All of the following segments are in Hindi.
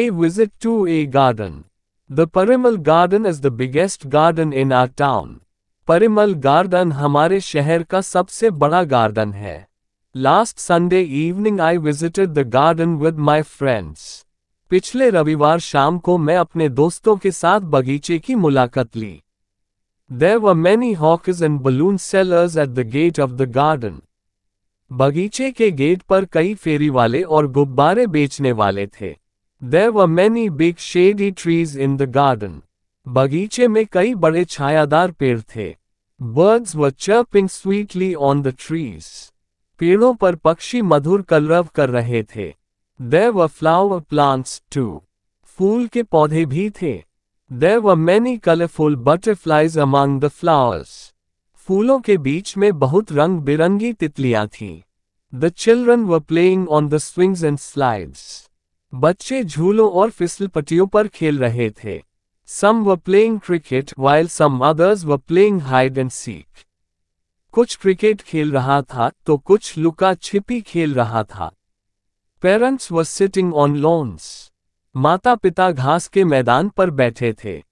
A visit to a garden. The Parimal Garden is the biggest garden in our town. Parimal Garden हमारे शहर का सबसे बड़ा गार्डन है Last Sunday evening I visited the garden with my friends. पिछले रविवार शाम को मैं अपने दोस्तों के साथ बगीचे की मुलाकात ली There were many hawkers and balloon sellers at the gate of the garden. बगीचे के गेट पर कई फेरी वाले और गुब्बारे बेचने वाले थे There were many big shady trees in the garden. बगीचे में कई बड़े छायादार पेड़ थे Birds were chirping sweetly on the trees. पेड़ों पर पक्षी मधुर कलरव कर रहे थे There were flower plants too. फूल के पौधे भी थे There were many colorful butterflies among the flowers. फूलों के बीच में बहुत रंग बिरंगी तितलियां थीं The children were playing on the swings and slides. बच्चे झूलों और फिसल पट्टियों पर खेल रहे थे some were playing cricket while some others were playing hide and seek कुछ क्रिकेट खेल रहा था तो कुछ लुका छिपी खेल रहा था पेरेंट्स व सिटिंग ऑन लॉन्स माता पिता घास के मैदान पर बैठे थे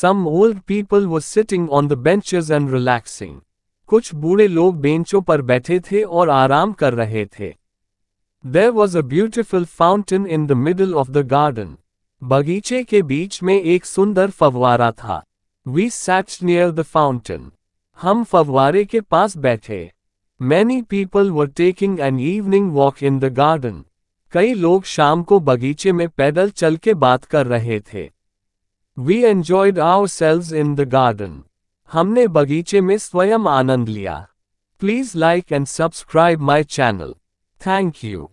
some old people were sitting on the benches and relaxing कुछ बूढ़े लोग बेंचों पर बैठे थे और आराम कर रहे थे There was a beautiful fountain in the middle of the garden. बगीचे के बीच में एक सुंदर फव्वारा था We sat near the fountain. हम फव्वारे के पास बैठे Many people were taking an evening walk in the garden. कई लोग शाम को बगीचे में पैदल चल के बात कर रहे थे We enjoyed ourselves in the garden. हमने बगीचे में स्वयं आनंद लिया Please like and subscribe my channel. Thank you.